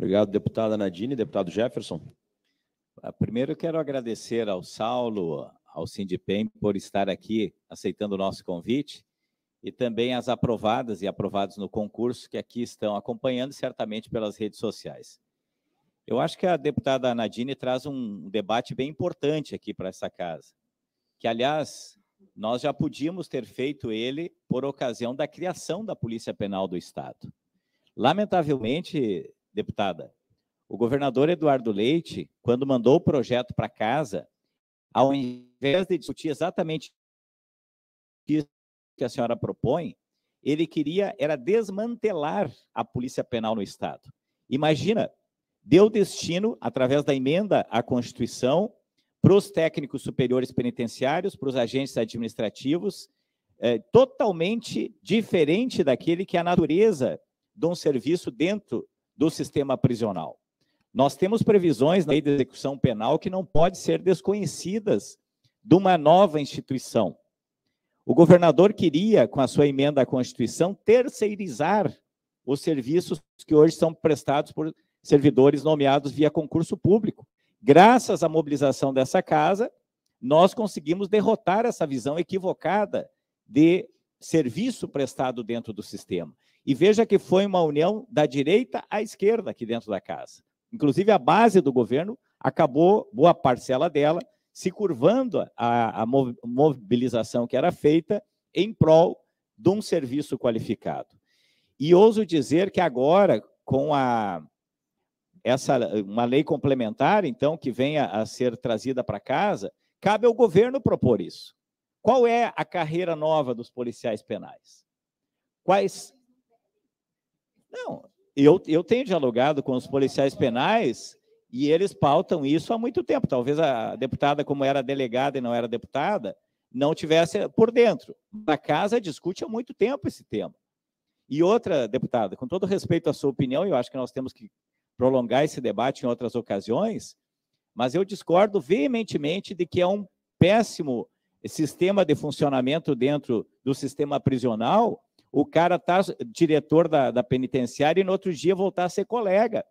Obrigado, deputada Nadine, deputado Jefferson. Ah, primeiro, quero agradecer ao Saulo, ao Sindipem, por estar aqui aceitando o nosso convite e também as aprovadas e aprovados no concurso que aqui estão acompanhando, certamente pelas redes sociais. Eu acho que a deputada Nadine traz um debate bem importante aqui para essa casa, que, aliás, nós já podíamos ter feito ele por ocasião da criação da Polícia Penal do Estado. Lamentavelmente, deputada, o governador Eduardo Leite, quando mandou o projeto para casa, ao invés de discutir exatamente o que a senhora propõe, ele queria era desmantelar a polícia penal no Estado. Imagina, deu destino, através da emenda à Constituição, para os técnicos superiores penitenciários, para os agentes administrativos, é, totalmente diferente daquele que é a natureza de um serviço dentro do sistema prisional. Nós temos previsões na lei de execução penal que não podem ser desconhecidas de uma nova instituição. O governador queria, com a sua emenda à Constituição, terceirizar os serviços que hoje são prestados por servidores nomeados via concurso público. Graças à mobilização dessa casa, nós conseguimos derrotar essa visão equivocada de serviço prestado dentro do sistema. E veja que foi uma união da direita à esquerda aqui dentro da casa. Inclusive, a base do governo acabou, boa parcela dela, se curvando à, à mobilização que era feita em prol de um serviço qualificado. E ouso dizer que agora, com a, essa, uma lei complementar, então, que venha a ser trazida para casa, cabe ao governo propor isso. Qual é a carreira nova dos policiais penais? Quais não, eu, eu tenho dialogado com os policiais penais e eles pautam isso há muito tempo. Talvez a deputada, como era delegada e não era deputada, não tivesse por dentro. Na casa discute há muito tempo esse tema. E outra, deputada, com todo respeito à sua opinião, eu acho que nós temos que prolongar esse debate em outras ocasiões, mas eu discordo veementemente de que é um péssimo sistema de funcionamento dentro do sistema prisional o cara tá diretor da, da penitenciária e no outro dia voltar a ser colega.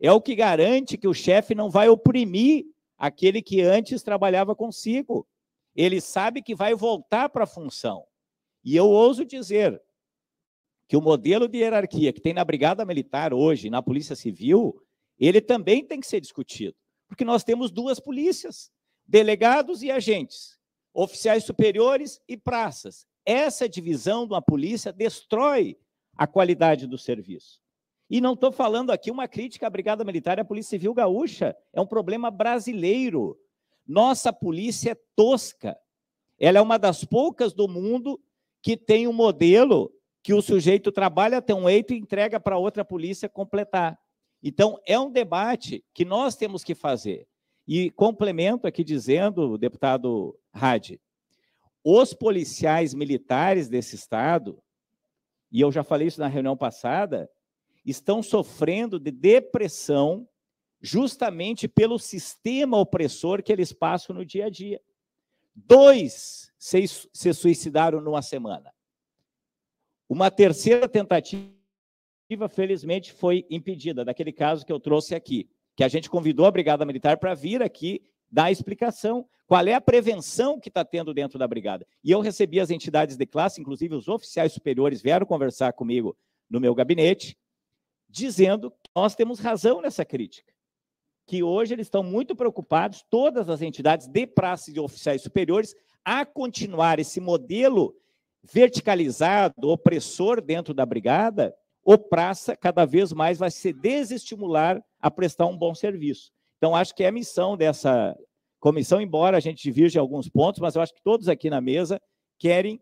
É o que garante que o chefe não vai oprimir aquele que antes trabalhava consigo. Ele sabe que vai voltar para a função. E eu ouso dizer que o modelo de hierarquia que tem na Brigada Militar hoje, na Polícia Civil, ele também tem que ser discutido, porque nós temos duas polícias, delegados e agentes, oficiais superiores e praças. Essa divisão de uma polícia destrói a qualidade do serviço. E não estou falando aqui uma crítica à Brigada Militar e à Polícia Civil Gaúcha. É um problema brasileiro. Nossa polícia é tosca. Ela é uma das poucas do mundo que tem um modelo que o sujeito trabalha até um eito e entrega para outra polícia completar. Então, é um debate que nós temos que fazer. E complemento aqui dizendo, deputado Hadi, os policiais militares desse estado, e eu já falei isso na reunião passada, estão sofrendo de depressão justamente pelo sistema opressor que eles passam no dia a dia. Dois se, se suicidaram numa semana. Uma terceira tentativa, felizmente, foi impedida, daquele caso que eu trouxe aqui, que a gente convidou a Brigada Militar para vir aqui dar a explicação, qual é a prevenção que está tendo dentro da brigada. E eu recebi as entidades de classe, inclusive os oficiais superiores vieram conversar comigo no meu gabinete, dizendo que nós temos razão nessa crítica. Que hoje eles estão muito preocupados, todas as entidades de praça de oficiais superiores, a continuar esse modelo verticalizado, opressor dentro da brigada, o praça cada vez mais vai se desestimular a prestar um bom serviço. Então, acho que é a missão dessa comissão, embora a gente divirja em alguns pontos, mas eu acho que todos aqui na mesa querem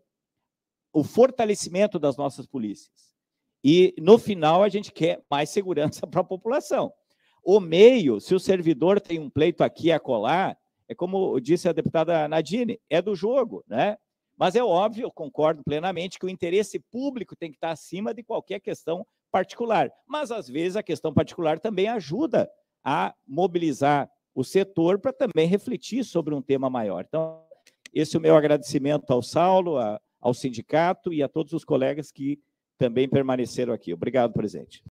o fortalecimento das nossas polícias. E, no final, a gente quer mais segurança para a população. O meio, se o servidor tem um pleito aqui e acolá, é como disse a deputada Nadine, é do jogo, né? Mas é óbvio, eu concordo plenamente, que o interesse público tem que estar acima de qualquer questão particular. Mas, às vezes, a questão particular também ajuda a mobilizar o setor para também refletir sobre um tema maior. Então, esse é o meu agradecimento ao Saulo, a, ao sindicato e a todos os colegas que também permaneceram aqui. Obrigado, presidente.